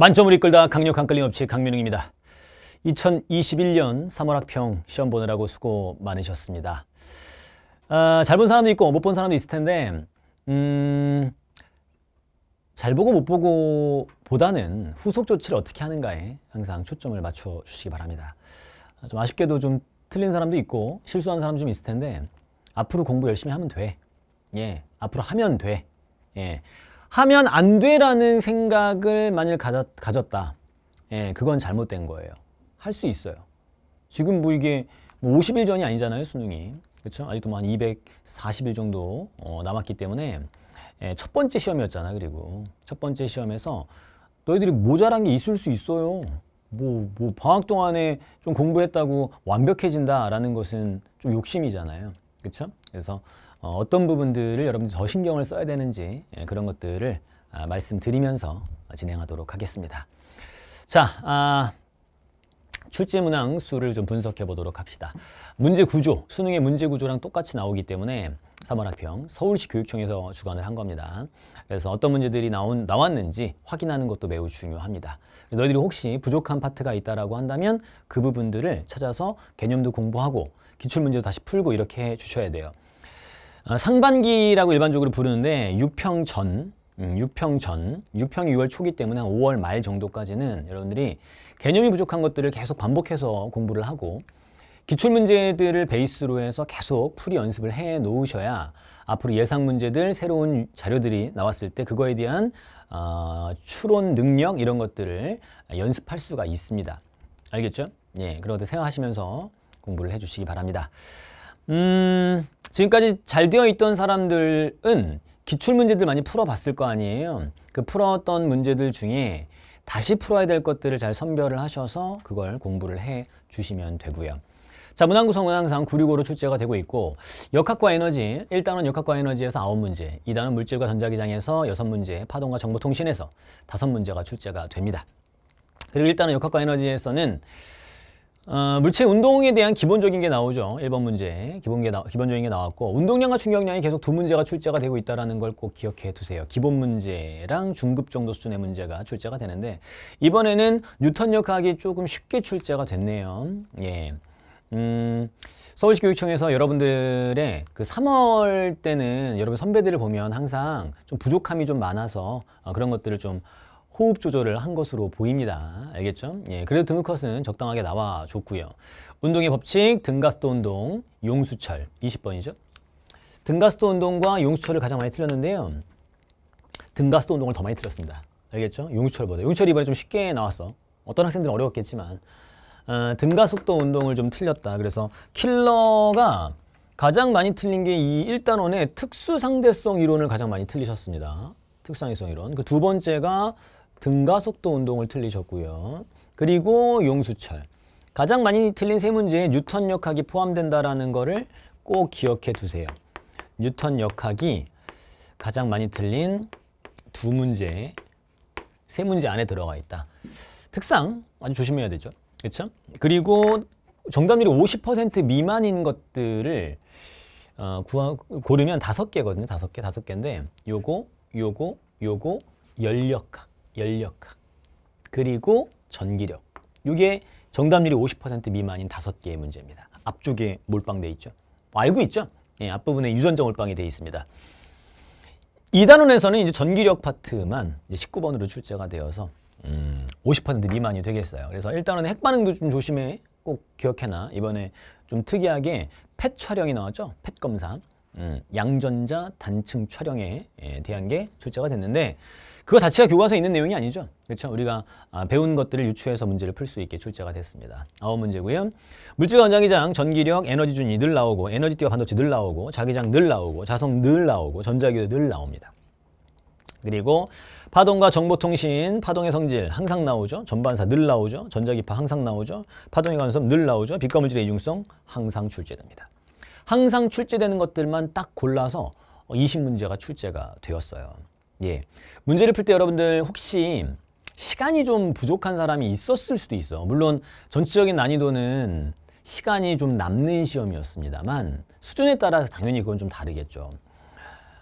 만점을 이끌다 강력한 끌림없이 강민웅입니다. 2021년 3월 학평 시험 보느라고 수고 많으셨습니다. 아, 잘본 사람도 있고 못 본 사람도 있을 텐데 음, 잘 보고 못 보고 보다는 후속 조치를 어떻게 하는가에 항상 초점을 맞춰주시기 바랍니다. 아, 좀 아쉽게도 좀 틀린 사람도 있고 실수한 사람도 좀 있을 텐데 앞으로 공부 열심히 하면 돼. 예, 앞으로 하면 돼. 예, 하면 안 돼라는 생각을 만일 가졌, 가졌다. 예, 그건 잘못된 거예요. 할 수 있어요. 지금 뭐 이게 50일 뭐 전이 아니잖아요, 수능이. 그렇죠? 아직도 뭐한 240일 정도 어, 남았기 때문에 예, 첫 번째 시험이었잖아, 그리고. 첫 번째 시험에서 너희들이 모자란 게 있을 수 있어요. 뭐, 뭐 방학 동안에 좀 공부했다고 완벽해진다라는 것은 좀 욕심이잖아요. 그렇죠? 그래서 어, 떤 부분들을 여러분들 이더 신경을 써야 되는지 예, 그런 것들을 아, 말씀드리면서 진행하도록 하겠습니다. 자, 아, 출제 문항 수를 좀 분석해 보도록 합시다. 문제 구조, 수능의 문제 구조랑 똑같이 나오기 때문에 3월 학평 서울시 교육청에서 주관을 한 겁니다. 그래서 어떤 문제들이 나온, 나왔는지 확인하는 것도 매우 중요합니다. 너희들이 혹시 부족한 파트가 있다라고 한다면 그 부분들을 찾아서 개념도 공부하고 기출문제도 다시 풀고 이렇게 해 주셔야 돼요. 아, 상반기라고 일반적으로 부르는데 6평 전, 6평 음, 전, 6평 6월 초기 때문에 5월 말 정도까지는 여러분들이 개념이 부족한 것들을 계속 반복해서 공부를 하고 기출 문제들을 베이스로 해서 계속 풀이 연습을 해 놓으셔야 앞으로 예상 문제들, 새로운 자료들이 나왔을 때 그거에 대한 어, 추론 능력 이런 것들을 연습할 수가 있습니다. 알겠죠? 예, 그러듯 생각하시면서 공부를 해주시기 바랍니다. 음... 지금까지 잘 되어 있던 사람들은 기출문제들 많이 풀어봤을 거 아니에요. 그 풀었던 문제들 중에 다시 풀어야 될 것들을 잘 선별을 하셔서 그걸 공부를 해 주시면 되고요. 자, 문항구성은 항상 965로 출제가 되고 있고 역학과 에너지, 1단원 역학과 에너지에서 9문제, 2단원 물질과 전자기장에서 6문제, 파동과 정보통신에서 5문제가 출제가 됩니다. 그리고 1단원 역학과 에너지에서는 어, 물체 운동에 대한 기본적인 게 나오죠. 1번 문제. 기본 게 나, 기본적인 게 나왔고 운동량과 충격량이 계속 두 문제가 출제가 되고 있다는 걸 꼭 기억해 두세요. 기본 문제랑 중급 정도 수준의 문제가 출제가 되는데 이번에는 뉴턴력 하기 조금 쉽게 출제가 됐네요. 예. 음, 서울시 교육청에서 여러분들의 그 3월 때는 여러분 선배들을 보면 항상 좀 부족함이 좀 많아서 어, 그런 것들을 좀 호흡 조절을 한 것으로 보입니다. 알겠죠? 예, 그래도 등흡컷은 적당하게 나와줬고요. 운동의 법칙, 등가스도 운동, 용수철 20번이죠. 등가스도 운동과 용수철을 가장 많이 틀렸는데요. 등가스도 운동을 더 많이 틀렸습니다. 알겠죠? 용수철보다. 용수철 이번에 좀 쉽게 나왔어. 어떤 학생들은 어려웠겠지만 어, 등가속도 운동을 좀 틀렸다. 그래서 킬러가 가장 많이 틀린 게 이1단원의 특수상대성 이론을 가장 많이 틀리셨습니다. 특수상대성 이론. 그 두 번째가 등가속도 운동을 틀리셨고요. 그리고 용수철. 가장 많이 틀린 세 문제에 뉴턴 역학이 포함된다라는 거를 꼭 기억해 두세요. 뉴턴 역학이 가장 많이 틀린 두 문제, 세 문제 안에 들어가 있다. 특상 아주 조심해야 되죠. 그렇죠? 그리고 정답률이 50% 미만인 것들을 어, 구하, 고르면 다섯 개거든요. 다섯 개, 5개, 다섯 개인데 요거, 요거, 요거, 연력학. 열역학, 그리고 전기력. 이게 정답률이 50% 미만인 다섯 개의 문제입니다. 앞쪽에 몰빵돼 있죠. 알고 있죠? 예, 앞부분에 유전자 몰빵이 돼 있습니다. 이 단원에서는 이제 전기력 파트만 이제 19번으로 출제가 되어서 음, 50% 미만이 되겠어요. 그래서 일단은 핵반응도 좀 조심해 꼭 기억해놔. 이번에 좀 특이하게 펫 촬영이 나왔죠? 펫 검사. 음, 양전자 단층 촬영에 예, 대한 게 출제가 됐는데 그거 자체가 교과서에 있는 내용이 아니죠. 그렇죠? 우리가 아, 배운 것들을 유추해서 문제를 풀 수 있게 출제가 됐습니다. 아홉 문제고요. 물질과 원자기장, 전기력, 에너지준이 늘 나오고 에너지띠와 반도체 늘 나오고 자기장 늘 나오고 자성 늘 나오고 전자기도 늘 나옵니다. 그리고 파동과 정보통신, 파동의 성질 항상 나오죠. 전반사 늘 나오죠. 전자기파 항상 나오죠. 파동의 관성 늘 나오죠. 빛과 물질의 이중성 항상 출제됩니다. 항상 출제되는 것들만 딱 골라서 20문제가 출제가 되었어요. 예. 문제를 풀 때 여러분들 혹시 시간이 좀 부족한 사람이 있었을 수도 있어. 물론 전체적인 난이도는 시간이 좀 남는 시험이었습니다만 수준에 따라 서 당연히 그건 좀 다르겠죠.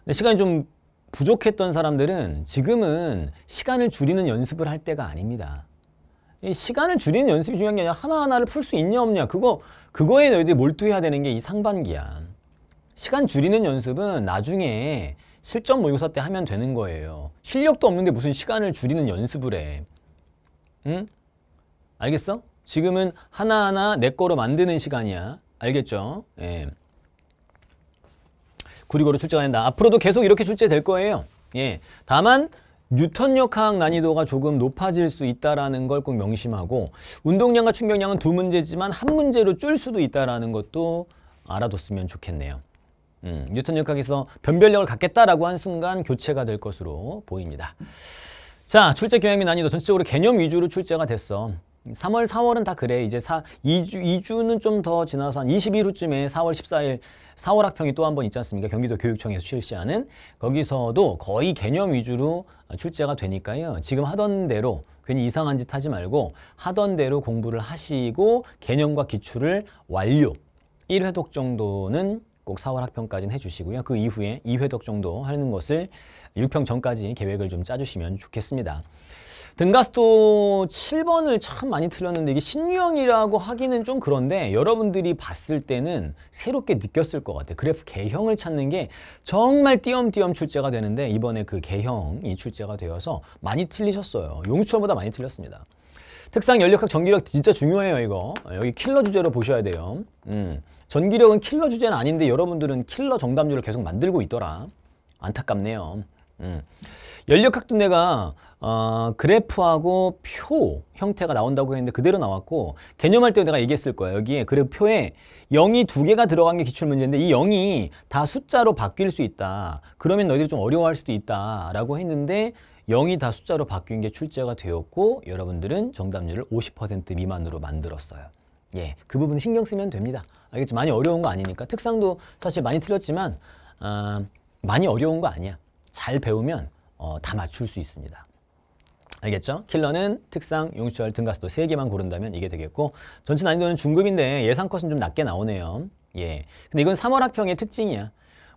근데 시간이 좀 부족했던 사람들은 지금은 시간을 줄이는 연습을 할 때가 아닙니다. 이 시간을 줄이는 연습이 중요한 게 아니라 하나하나를 풀 수 있냐 없냐 그거 그거에 너희들이 몰두해야 되는 게 이 상반기야. 시간 줄이는 연습은 나중에 실전 모의고사 때 하면 되는 거예요. 실력도 없는데 무슨 시간을 줄이는 연습을 해. 응? 알겠어? 지금은 하나하나 내 거로 만드는 시간이야. 알겠죠? 예. 구리고로 출제된다. 가 앞으로도 계속 이렇게 출제될 거예요. 예. 다만 뉴턴 역학 난이도가 조금 높아질 수 있다라는 걸 꼭 명심하고 운동량과 충격량은 두 문제지만 한 문제로 줄 수도 있다라는 것도 알아뒀으면 좋겠네요. 음, 뉴턴 육학에서 변별력을 갖겠다라고 한 순간 교체가 될 것으로 보입니다. 자, 출제 경향이 난이도 전체적으로 개념 위주로 출제가 됐어. 3월, 4월은 다 그래. 이제 사, 2주, 2주는 좀 더 지나서 한2 0 후쯤에 4월 14일 4월 학평이 또 한 번 있지 않습니까? 경기도 교육청에서 실시하는 거기서도 거의 개념 위주로 출제가 되니까요. 지금 하던 대로 괜히 이상한 짓 하지 말고 하던 대로 공부를 하시고 개념과 기출을 완료. 1회독 정도는 꼭 4월 학평까지는 해주시고요. 그 이후에 2회독 정도 하는 것을 6평 전까지 계획을 좀 짜주시면 좋겠습니다. 등가스도 7번을 참 많이 틀렸는데 이게 신유형이라고 하기는 좀 그런데 여러분들이 봤을 때는 새롭게 느꼈을 것 같아요. 그래프 개형을 찾는 게 정말 띄엄띄엄 출제가 되는데 이번에 그 개형이 출제가 되어서 많이 틀리셨어요. 용수처보다 많이 틀렸습니다. 특상, 연력학, 전기력 진짜 중요해요 이거. 여기 킬러 주제로 보셔야 돼요. 음. 전기력은 킬러 주제는 아닌데 여러분들은 킬러 정답률을 계속 만들고 있더라. 안타깝네요. 음. 연력학도내가 어, 그래프하고 표 형태가 나온다고 했는데 그대로 나왔고 개념할 때 내가 얘기했을 거야. 여기에 그래프표에 0이 두 개가 들어간 게 기출문제인데 이 0이 다 숫자로 바뀔 수 있다. 그러면 너희들이 좀 어려워할 수도 있다. 라고 했는데 0이 다 숫자로 바뀐 게 출제가 되었고 여러분들은 정답률을 50% 미만으로 만들었어요. 예, 그 부분 신경 쓰면 됩니다. 알겠죠? 많이 어려운 거 아니니까. 특상도 사실 많이 틀렸지만 어, 많이 어려운 거 아니야. 잘 배우면 어, 다 맞출 수 있습니다. 알겠죠? 킬러는 특상, 용수열 등가스도 3개만 고른다면 이게 되겠고 전체 난이도는 중급인데 예상 컷은 좀 낮게 나오네요. 예. 근데 이건 3월 학평의 특징이야.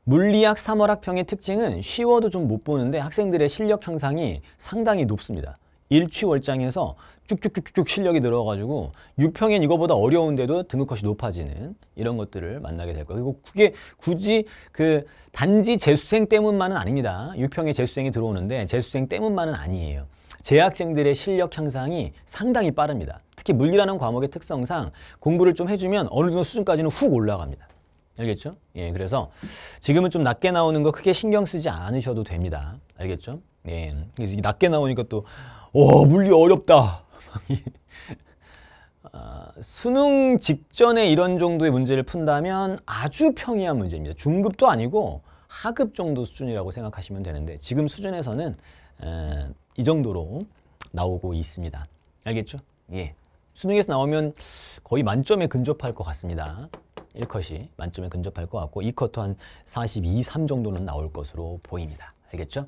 물리학 3월 학평의 특징은 쉬워도 좀 못 보는데 학생들의 실력 향상이 상당히 높습니다. 일취월장에서 쭉쭉쭉쭉 실력이 늘어가지고 유평엔 이거보다 어려운데도 등급컷이 높아지는 이런 것들을 만나게 될 거예요. 그리고 그게 굳이 그 단지 재수생 때문만은 아닙니다. 유평에 재수생이 들어오는데 재수생 때문만은 아니에요. 재학생들의 실력 향상이 상당히 빠릅니다. 특히 물리라는 과목의 특성상 공부를 좀 해주면 어느 정도 수준까지는 훅 올라갑니다. 알겠죠? 예, 그래서 지금은 좀 낮게 나오는 거 크게 신경 쓰지 않으셔도 됩니다. 알겠죠? 예, 낮게 나오니까 또와 어, 물리 어렵다 아, 수능 직전에 이런 정도의 문제를 푼다면 아주 평이한 문제입니다. 중급도 아니고 하급 정도 수준이라고 생각하시면 되는데 지금 수준에서는 에, 이 정도로 나오고 있습니다. 알겠죠? 예. 수능에서 나오면 거의 만점에 근접할 것 같습니다. 1컷이 만점에 근접할 것 같고 2컷도 한 42, 3 정도는 나올 것으로 보입니다. 알겠죠?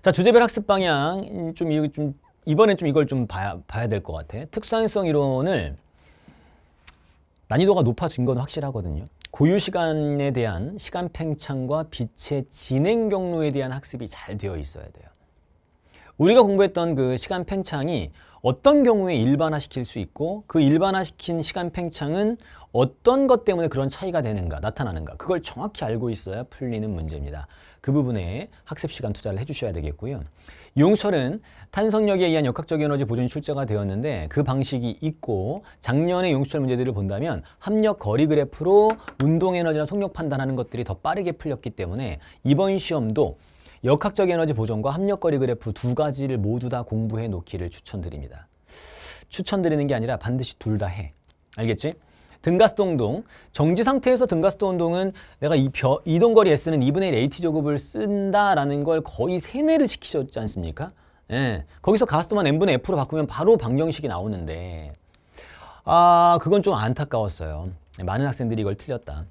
자, 주제별 학습 방향 좀, 이거 좀 이번엔 좀 이걸 좀 봐야, 봐야 될 것 같아. 특수한성 이론을 난이도가 높아진 건 확실하거든요. 고유 시간에 대한 시간 팽창과 빛의 진행 경로에 대한 학습이 잘 되어 있어야 돼요. 우리가 공부했던 그 시간 팽창이 어떤 경우에 일반화시킬 수 있고 그 일반화시킨 시간 팽창은 어떤 것 때문에 그런 차이가 되는가 나타나는가 그걸 정확히 알고 있어야 풀리는 문제입니다. 그 부분에 학습 시간 투자를 해주셔야 되겠고요. 용철은 탄성력에 의한 역학적 에너지 보존이 출제가 되었는데 그 방식이 있고 작년에 용철 문제들을 본다면 합력 거리 그래프로 운동 에너지나 속력 판단하는 것들이 더 빠르게 풀렸기 때문에 이번 시험도 역학적 에너지 보존과 합력거리 그래프 두 가지를 모두 다 공부해 놓기를 추천드립니다. 추천드리는 게 아니라 반드시 둘 다 해. 알겠지? 등가스도 운동, 정지 상태에서 등가스도 운동은 내가 이 벼, 이동거리 에쓰는 2분의 1 AT 조급을 쓴다라는 걸 거의 세뇌를 시키셨지 않습니까? 예, 거기서 가스도만 n분의 f로 바꾸면 바로 방정식이 나오는데 아 그건 좀 안타까웠어요. 네, 많은 학생들이 이걸 틀렸다.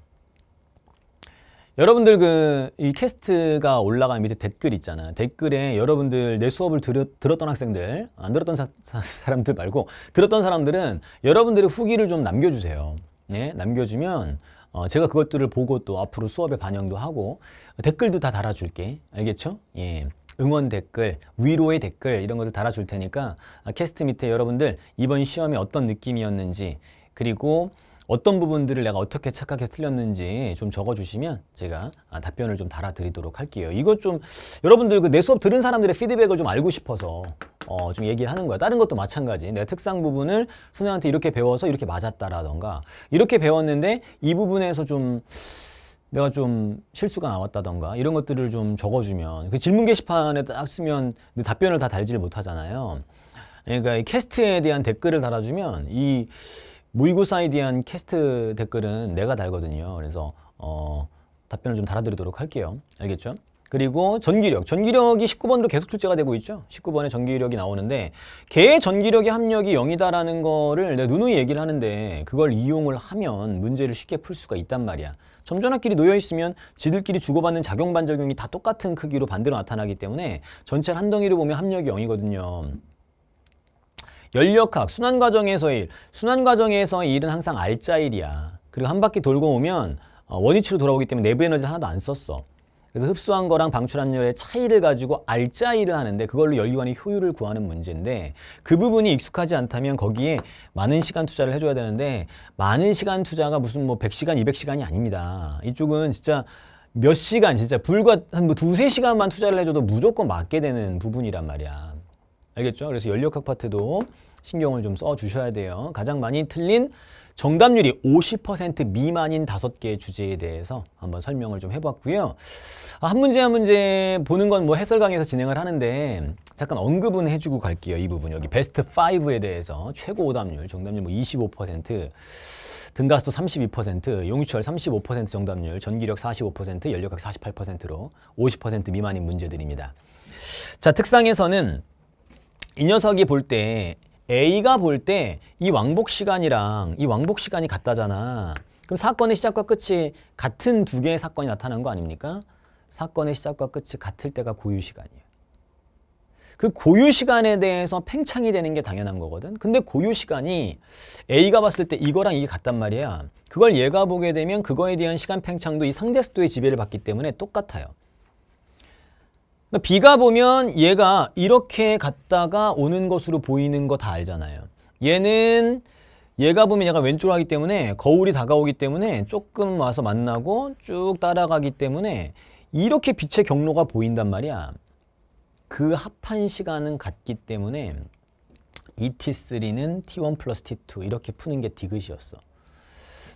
여러분들 그 이 캐스트가 올라간 밑에 댓글 있잖아 댓글에 여러분들 내 수업을 들여, 들었던 학생들 안 들었던 사, 람들 말고 들었던 사람들은 여러분들의 후기를 좀 남겨주세요 네? 남겨주면 어, 제가 그것들을 보고 또 앞으로 수업에 반영도 하고 댓글도 다 달아줄게 알겠죠? 예. 응원 댓글, 위로의 댓글 이런 것들 달아줄 테니까 아, 캐스트 밑에 여러분들 이번 시험이 어떤 느낌이었는지 그리고 어떤 부분들을 내가 어떻게 착각해 틀렸는지 좀 적어주시면 제가 아, 답변을 좀 달아드리도록 할게요. 이거 좀 여러분들 그 내 수업 들은 사람들의 피드백을 좀 알고 싶어서 어, 좀 얘기를 하는 거야. 다른 것도 마찬가지. 내 특상 부분을 소녀한테 이렇게 배워서 이렇게 맞았다라던가 이렇게 배웠는데 이 부분에서 좀 내가 좀 실수가 나왔다던가 이런 것들을 좀 적어주면 그 질문 게시판에 딱 쓰면 답변을 다 달지를 못하잖아요. 그러니까 이 캐스트에 대한 댓글을 달아주면 이 모의고사에 대한 캐스트 댓글은 내가 달거든요. 그래서 어, 답변을 좀 달아드리도록 할게요. 알겠죠? 그리고 전기력, 전기력이 19번으로 계속 출제가 되고 있죠. 19번에 전기력이 나오는데 개 전기력의 합력이 0이다라는 거를 내가 누누이 얘기를 하는데 그걸 이용을 하면 문제를 쉽게 풀 수가 있단 말이야. 점전압끼리 놓여있으면 지들끼리 주고받는 작용 반작용이 다 똑같은 크기로 반대로 나타나기 때문에 전체 한 덩이를 보면 합력이 0이거든요. 연력학, 순환과정에서의 일. 순환과정에서의 일은 항상 알짜일이야. 그리고 한 바퀴 돌고 오면 어, 원위치로 돌아오기 때문에 내부 에너지 하나도 안 썼어. 그래서 흡수한 거랑 방출한 열의 차이를 가지고 알짜 일을 하는데 그걸로 연료관의 효율을 구하는 문제인데 그 부분이 익숙하지 않다면 거기에 많은 시간 투자를 해줘야 되는데 많은 시간 투자가 무슨 뭐 100시간, 200시간이 아닙니다. 이쪽은 진짜 몇 시간, 진짜 불과 한 뭐 두세 시간만 투자를 해줘도 무조건 맞게 되는 부분이란 말이야. 알겠죠? 그래서 연력학 파트도 신경을 좀 써주셔야 돼요. 가장 많이 틀린 정답률이 50% 미만인 다섯 개의 주제에 대해서 한번 설명을 좀 해봤고요. 아, 한 문제 한 문제 보는 건 뭐 해설 강의에서 진행을 하는데 잠깐 언급은 해주고 갈게요. 이 부분 여기 베스트 5에 대해서 최고 오답률, 정답률 뭐 25%, 등가수도 32%, 용유철 35% 정답률, 전기력 45%, 연료학 48%로 50% 미만인 문제들입니다. 자, 특상에서는 이 녀석이 볼때 A가 볼 때 이 왕복 시간이랑 이 왕복 시간이 같다잖아. 그럼 사건의 시작과 끝이 같은 두 개의 사건이 나타난 거 아닙니까? 사건의 시작과 끝이 같을 때가 고유 시간이에요. 그 고유 시간에 대해서 팽창이 되는 게 당연한 거거든. 근데 고유 시간이 A가 봤을 때 이거랑 이게 같단 말이야. 그걸 얘가 보게 되면 그거에 대한 시간 팽창도 이 상대 수도의 지배를 받기 때문에 똑같아요. 그러니까 비가 보면 얘가 이렇게 갔다가 오는 것으로 보이는 거 다 알잖아요. 얘는 얘가 보면 약간 왼쪽으로 하기 때문에 거울이 다가오기 때문에 조금 와서 만나고 쭉 따라가기 때문에 이렇게 빛의 경로가 보인단 말이야. 그 합한 시간은 같기 때문에 ET3는 T1 플러스 T2 이렇게 푸는 게 디귿이었어.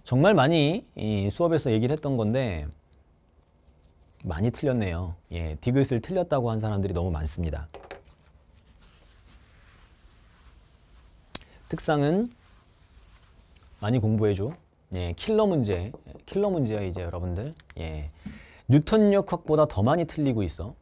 정말 많이 수업에서 얘기를 했던 건데 많이 틀렸네요. 예, 디귿을 틀렸다고 한 사람들이 너무 많습니다. 특상은 많이 공부해줘. 예, 킬러 문제, 킬러 문제야 이제 여러분들. 예, 뉴턴 역학보다 더 많이 틀리고 있어.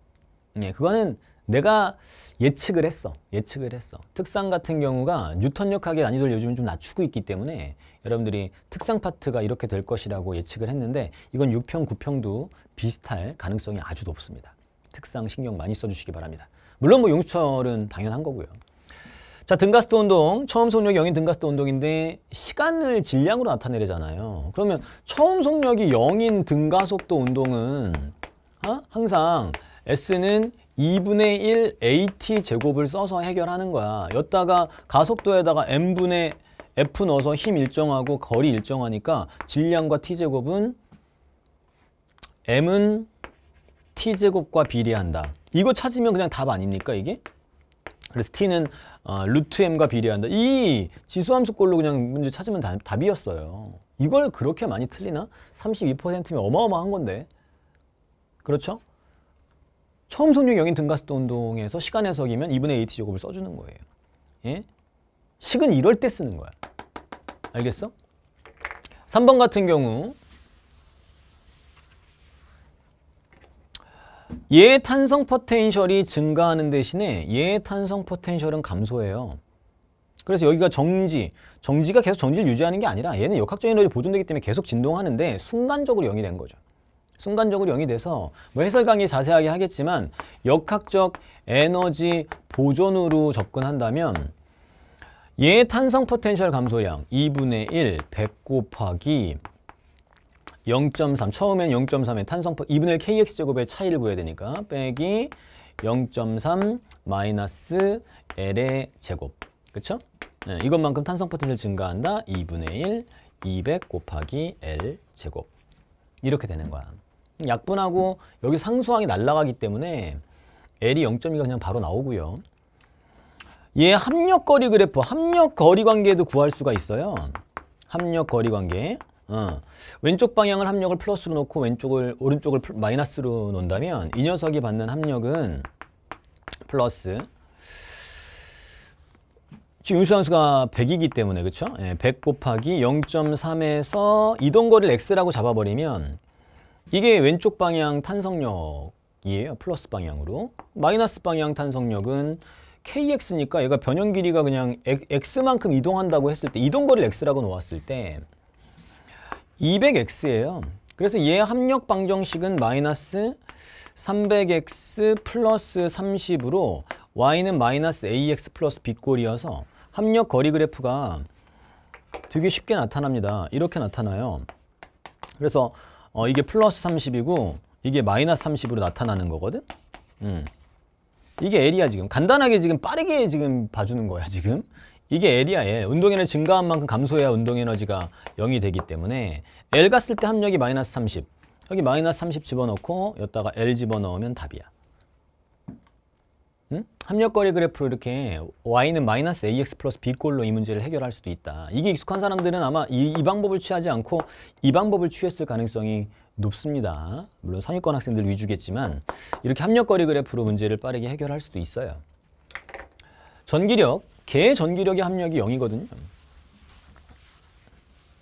예, 그거는 내가 예측을 했어. 예측을 했어. 특상 같은 경우가 뉴턴 역학의 난이도를 요즘 좀 낮추고 있기 때문에 여러분들이 특상 파트가 이렇게 될 것이라고 예측을 했는데 이건 6평, 9평도 비슷할 가능성이 아주 높습니다. 특상 신경 많이 써주시기 바랍니다. 물론 뭐 용수철은 당연한 거고요. 자 등가스도 운동, 처음 속력이 0인 등가스도 운동인데 시간을 질량으로 나타내잖아요. 려 그러면 처음 속력이 0인 등가속도 운동은 어? 항상 S는 2분의 1 at 제곱을 써서 해결하는 거야. 여기다가 가속도에다가 m분의 f 넣어서 힘 일정하고 거리 일정하니까 질량과 t제곱은 m은 t제곱과 비례한다. 이거 찾으면 그냥 답 아닙니까 이게? 그래서 t는 어, 루트 m과 비례한다. 이 지수함수꼴로 그냥 문제 찾으면 다, 답이었어요. 이걸 그렇게 많이 틀리나? 32%면 어마어마한 건데. 그렇죠? 처음 손육 영인 등가스도 운동에서 시간 해석이면 2분의 AT 제곱을 써주는 거예요. 예? 식은 이럴 때 쓰는 거야. 알겠어? 3번 같은 경우 얘의 탄성 포텐셜이 증가하는 대신에 얘의 탄성 포텐셜은 감소해요. 그래서 여기가 정지, 정지가 계속 정지를 유지하는 게 아니라 얘는 역학적 에너지 보존되기 때문에 계속 진동하는데 순간적으로 0이 된 거죠. 순간적으로 영이 돼서 뭐 해설 강의 자세하게 하겠지만 역학적 에너지 보존으로 접근한다면 얘 탄성 포텐셜 감소량 2분의 1 100 곱하기 0.3 처음엔 0.3의 탄성 2분의 1 kx제곱의 차이를 구해야 되니까 빼기 0.3 마이너스 l의 제곱 그쵸? 네, 이것만큼 탄성 포텐셜 증가한다 2분의 1 200 곱하기 l 제곱 이렇게 되는 거야 약분하고 여기 상수항이 날라가기 때문에 L이 0.2가 그냥 바로 나오고요. 얘 합력거리 그래프, 합력거리 관계도 구할 수가 있어요. 합력거리 관계. 어. 왼쪽 방향을 합력을 플러스로 놓고 왼쪽을 오른쪽을 마이너스로 놓는다면 이 녀석이 받는 합력은 플러스 지금 유수함수가 100이기 때문에 그렇죠? 예, 100 곱하기 0.3에서 이동거리를 x라고 잡아버리면 이게 왼쪽 방향 탄성력이에요. 플러스 방향으로. 마이너스 방향 탄성력은 kx니까 얘가 변형 길이가 그냥 x만큼 이동한다고 했을 때 이동거리를 x라고 놓았을 때 200x예요. 그래서 얘 합력 방정식은 마이너스 300x 플러스 30으로 y는 마이너스 ax 플러스 b꼴이어서 합력 거리 그래프가 되게 쉽게 나타납니다. 이렇게 나타나요. 그래서 어, 이게 플러스 30이고 이게 마이너스 30으로 나타나는 거거든? 음. 이게 L이야 지금. 간단하게 지금 빠르게 지금 봐주는 거야 지금. 이게 L이야 운동에너지 증가한 만큼 감소해야 운동에너지가 0이 되기 때문에 L 갔을 때 합력이 마이너스 30. 여기 마이너스 30 집어넣고 여기다가 L 집어넣으면 답이야. 합력거리 그래프로 이렇게 y는 마이너스 ax 플러스 b꼴로 이 문제를 해결할 수도 있다. 이게 익숙한 사람들은 아마 이, 이 방법을 취하지 않고 이 방법을 취했을 가능성이 높습니다. 물론 상위권 학생들 위주겠지만 이렇게 합력거리 그래프로 문제를 빠르게 해결할 수도 있어요. 전기력, 개 전기력의 합력이 0이거든요.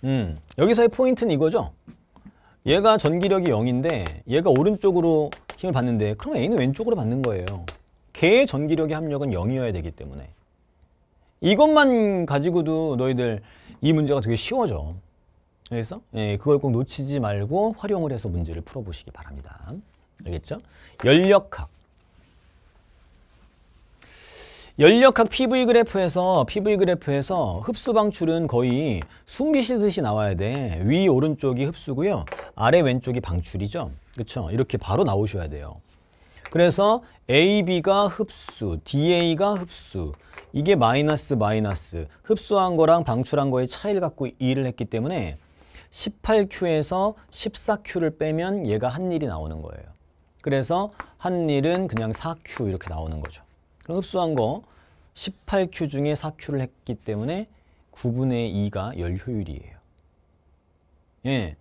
음, 여기서의 포인트는 이거죠. 얘가 전기력이 0인데 얘가 오른쪽으로 힘을 받는데 그럼 A는 왼쪽으로 받는 거예요. 개의 전기력의 합력은 0이어야 되기 때문에 이것만 가지고도 너희들 이 문제가 되게 쉬워져. 그래서 예, 그걸 꼭 놓치지 말고 활용을 해서 문제를 풀어보시기 바랍니다. 알겠죠? 연력학. 연력학 PV 그래프에서 PV 그래프에서 흡수 방출은 거의 숨기시듯이 나와야 돼. 위 오른쪽이 흡수고요. 아래 왼쪽이 방출이죠. 그렇죠? 이렇게 바로 나오셔야 돼요. 그래서 AB가 흡수, DA가 흡수, 이게 마이너스 마이너스 흡수한 거랑 방출한 거의 차이를 갖고 일을 했기 때문에 18Q에서 14Q를 빼면 얘가 한일이 나오는 거예요. 그래서 한일은 그냥 4Q 이렇게 나오는 거죠. 그럼 흡수한 거 18Q 중에 4Q를 했기 때문에 9분의 2가 열 효율이에요. 예.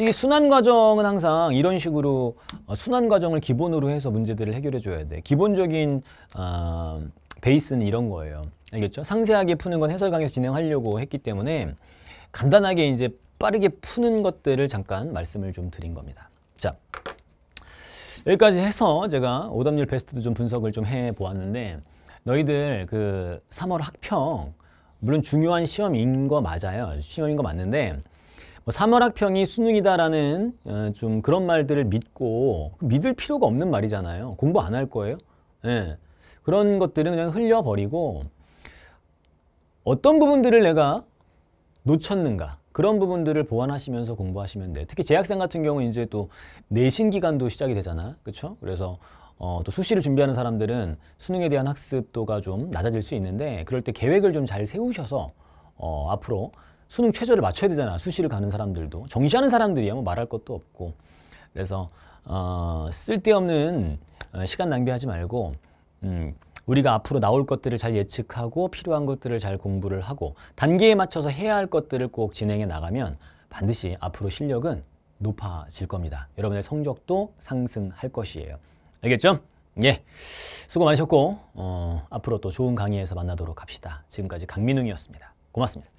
이게 순환 과정은 항상 이런 식으로 어, 순환 과정을 기본으로 해서 문제들을 해결해 줘야 돼. 기본적인 어, 베이스는 이런 거예요. 알겠죠? 상세하게 푸는 건 해설 강의에서 진행하려고 했기 때문에 간단하게 이제 빠르게 푸는 것들을 잠깐 말씀을 좀 드린 겁니다. 자, 여기까지 해서 제가 오답률 베스트도 좀 분석을 좀 해보았는데 너희들 그 3월 학평 물론 중요한 시험인 거 맞아요. 시험인 거 맞는데 3월 뭐 학평이 수능이다라는 어, 좀 그런 말들을 믿고 그 믿을 필요가 없는 말이잖아요. 공부 안 할 거예요. 네. 그런 것들은 그냥 흘려버리고 어떤 부분들을 내가 놓쳤는가 그런 부분들을 보완하시면서 공부하시면 돼. 요 특히 재학생 같은 경우 는 이제 또 내신 기간도 시작이 되잖아. 그렇죠? 그래서 어, 또 수시를 준비하는 사람들은 수능에 대한 학습도가 좀 낮아질 수 있는데 그럴 때 계획을 좀 잘 세우셔서 어, 앞으로 수능 최저를 맞춰야 되잖아. 수시를 가는 사람들도. 정시하는 사람들이야 뭐 말할 것도 없고. 그래서 어, 쓸데없는 어, 시간 낭비하지 말고 음, 우리가 앞으로 나올 것들을 잘 예측하고 필요한 것들을 잘 공부를 하고 단계에 맞춰서 해야 할 것들을 꼭 진행해 나가면 반드시 앞으로 실력은 높아질 겁니다. 여러분의 성적도 상승할 것이에요. 알겠죠? 예, 수고 많으셨고 어, 앞으로 또 좋은 강의에서 만나도록 합시다. 지금까지 강민웅이었습니다. 고맙습니다.